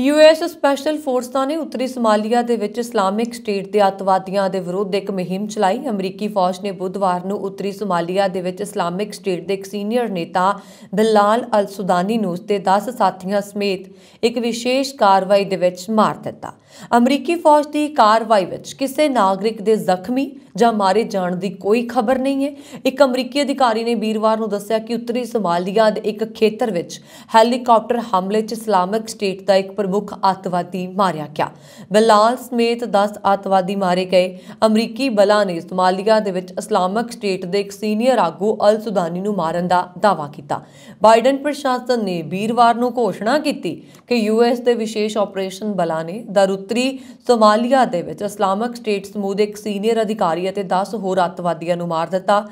US special ਫੋਰਸਾਂ ਨੇ ਉੱਤਰੀ ਸਮਾਲੀਆ ਦੇ ਵਿੱਚ ਇਸਲਾਮਿਕ ਸਟੇਟ ਦੇ ਅਤਵਾਦੀਆਂ ਦੇ ਵਿਰੁੱਧ ਇੱਕ ਮੁਹਿੰਮ ਚਲਾਈ ਅਮਰੀਕੀ ਫੌਜ ਨੇ ਬੁੱਧਵਾਰ ਨੂੰ ਉੱਤਰੀ ਸਮਾਲੀਆ ਦੇ ਵਿੱਚ ਇਸਲਾਮਿਕ ਸਟੇਟ ਦੇ ਇੱਕ ਸੀਨੀਅਰ ਨੇਤਾ ਬਿਲਾਲ ਅਲ ਸੁਦਾਨੀ ਨੂੰ ਉਸਦੇ 10 ਸਾਥੀਆਂ ਸਮੇਤ ਇੱਕ ਵਿਸ਼ੇਸ਼ ਕਾਰਵਾਈ ਦੇ ਵਿੱਚ ਮਾਰ ਦਿੱਤਾ ਅਮਰੀਕੀ ਫੌਜ ਦੀ ਕਾਰਵਾਈ ਵਿੱਚ ਕਿਸੇ ਨਾਗਰਿਕ ਦੇ ਜ਼ਖਮੀ ਜਾਂ ਮਾਰੇ ਜਾਣ ਦੀ ਕੋਈ ਖਬਰ ਨਹੀਂ ਹੈ ਇੱਕ ਅਮਰੀਕੀ ਅਧਿਕਾਰੀ ਨੇ ਵੀਰਵਾਰ ਨੂੰ ਦੱਸਿਆ ਕਿ ਉੱਤਰੀ ਸਮਾਲੀਆ ਦੇ ਇੱਕ ਖੇਤਰ ਵਿੱਚ ਹੈਲੀਕਾਪਟਰ ਹਮਲੇ 'ਚ ਇਸਲਾਮਿਕ ਸਟੇਟ ਦਾ ਇੱਕ ਪ੍ਰਮੁੱਖ ਅੱਤਵਾਦੀ ਮਾਰਿਆ ਗਿਆ ਬਲਾਲ ਸਮੇਤ 10 ਅੱਤਵਾਦੀ ਮਾਰੇ ਗਏ ਅਮਰੀਕੀ ਬਲਾਂ ਨੇ ਸੋਮਾਲੀਆ ਦੇ ਵਿੱਚ ਇਸਲਾਮਿਕ ਸਟੇਟ ਦੇ ਇੱਕ ਸੀਨੀਅਰ ਆਗੂ ਅਲ ਸੁਦਾਨੀ ਨੂੰ ਮਾਰਨ ਦਾ ਦਾਅਵਾ ਕੀਤਾ ਬਾਈਡਨ ਪ੍ਰਸ਼ਾਸਨ ਨੇ ਵੀਰਵਾਰ ਨੂੰ ਘੋਸ਼ਣਾ ਕੀਤੀ ਕਿ ਯੂਐਸ ਦੇ ਵਿਸ਼ੇਸ਼ ਆਪਰੇਸ਼ਨ ਬਲਾਂ ਨੇ ਦਰੁੱਤਰੀ ਸੋਮਾਲੀਆ ਦੇ ਵਿੱਚ ਇਸਲਾਮਿਕ ਸਟੇਟ ਸਮੂਹ ਦੇ ਇੱਕ ਸੀਨੀਅਰ ਅਧਿਕਾਰੀ ਅਤੇ 10 ਹੋਰ ਅੱਤਵਾਦੀਆਂ ਨੂੰ ਮਾਰ ਦਿੱਤਾ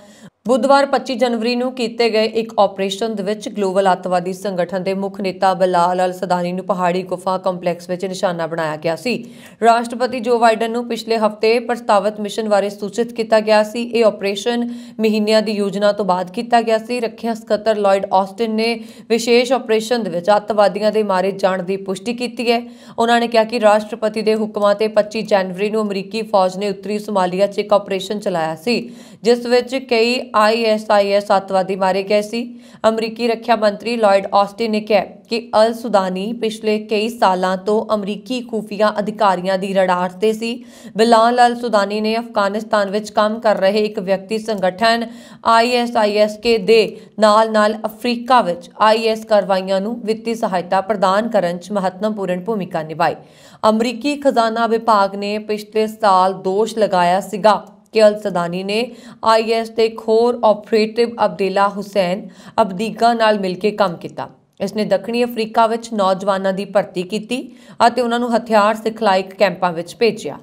ਬੁੱਧਵਾਰ 25 ਜਨਵਰੀ ਨੂੰ ਕੀਤੇ ਗਏ ਇੱਕ ਆਪਰੇਸ਼ਨ ਦੇ ਵਿੱਚ ਗਲੋਬਲ ਅੱਤਵਾਦੀ ਸੰਗਠਨ ਦੇ ਮੁੱਖ ਨੇਤਾ ਬਲਾਲ ਅਲ ਸਦਾਨੀ ਨੂੰ ਪਹਾੜੀ ਗੁਫਾ ਕੰਪਲੈਕਸ ਵਿੱਚ ਨਿਸ਼ਾਨਾ ਬਣਾਇਆ ਗਿਆ ਸੀ ਰਾਸ਼ਟਰਪਤੀ ਜੋ ਬਾਈਡਨ ਨੂੰ ਪਿਛਲੇ ਹਫਤੇ ਪ੍ਰਸਤਾਵਿਤ ਮਿਸ਼ਨ ਬਾਰੇ ਸੂਚਿਤ ਕੀਤਾ ਗਿਆ ਸੀ ਇਹ ਆਪਰੇਸ਼ਨ ਮਹੀਨਿਆਂ ਦੀ ਯੋਜਨਾ ਤੋਂ ਬਾਅਦ ਕੀਤਾ ਗਿਆ ਸੀ ਰੱਖਿਆ ਸਕੱਤਰ ਲੌਇਡ ਆਸਟਿਨ ਨੇ ਵਿਸ਼ੇਸ਼ ਆਪਰੇਸ਼ਨ ਦੇ ਵਿੱਚ ਅੱਤਵਾਦੀਆਂ ਦੇ ਮਾਰੇ ਜਾਣ ਦੀ ਪੁਸ਼ਟੀ ਕੀਤੀ ਹੈ ਉਹਨਾਂ ਨੇ ਕਿਹਾ ਕਿ ਰਾਸ਼ਟਰਪਤੀ ਦੇ ਹੁਕਮਾਂ ਤੇ 25 ਜਨਵਰੀ ਨੂੰ ਅਮਰੀਕੀ ਫੌਜ ਨੇ ਉੱਤਰੀ ਸੋਮਾਲੀਆ 'ਚ ਇੱਕ ਆਪਰੇਸ਼ਨ ਚਲਾਇਆ ਸੀ ਜਿਸ ਵਿੱਚ ਕਈ ਆਈਐਸਆਈਐਸ ਸੱਤਵਾਦੀ ਮਾਰੇ ਗਏ ਸੀ ਅਮਰੀਕੀ ਰੱਖਿਆ ਮੰਤਰੀ ਲੌਇਡ ਆਸਟਿਨ ਨੇ ਕਿਹਾ ਕਿ ਅਲ ਸੁਦਾਨੀ ਪਿਛਲੇ ਕਈ ਸਾਲਾਂ ਤੋਂ ਅਮਰੀਕੀ ਖੂਫੀਆ ਅਧਿਕਾਰੀਆਂ ਦੀ ਰਡਾਰ ਤੇ ਸੀ ਬਿਲਾਲ ਅਲ ਸੁਦਾਨੀ ਨੇ ਅਫਗਾਨਿਸਤਾਨ ਵਿੱਚ ਕੰਮ ਕਰ ਰਹੇ ਇੱਕ ਵਿਅਕਤੀ ਸੰਗਠਨ ਕੇ ਦੇ ਨਾਲ-ਨਾਲ ਅਫਰੀਕਾ ਵਿੱਚ ਆਈਐਸ ਕਾਰਵਾਈਆਂ ਨੂੰ ਵਿੱਤੀ ਸਹਾਇਤਾ ਪ੍ਰਦਾਨ ਕਰਨ 'ਚ ਮਹੱਤਵਪੂਰਨ ਭੂਮਿਕਾ ਨਿਭਾਈ ਅਮਰੀਕੀ ਖਜ਼ਾਨਾ ਵਿਭਾਗ ਨੇ ਪਿਛਲੇ ਸਾਲ ਦੋਸ਼ ਲਗਾਇਆ ਸੀਗਾ ਕੇਐਲ ਸਦਾਨੀ ਨੇ ਆਈਐਸ ਤੇ ਖੋਰ ਆਪਰੇਟਿਵ ਅਬਦੁੱਲਾ ਹੁਸੈਨ ਅਬਦੀਗਾ ਨਾਲ ਮਿਲ ਕੇ ਕੰਮ ਕੀਤਾ ਇਸ ਨੇ ਦੱਖਣੀ ਅਫਰੀਕਾ ਵਿੱਚ ਨੌਜਵਾਨਾਂ ਦੀ ਭਰਤੀ ਕੀਤੀ ਅਤੇ ਉਹਨਾਂ ਨੂੰ ਹਥਿਆਰ ਸਿਖਲਾਈ ਕੈਂਪਾਂ ਵਿੱਚ ਭੇਜਿਆ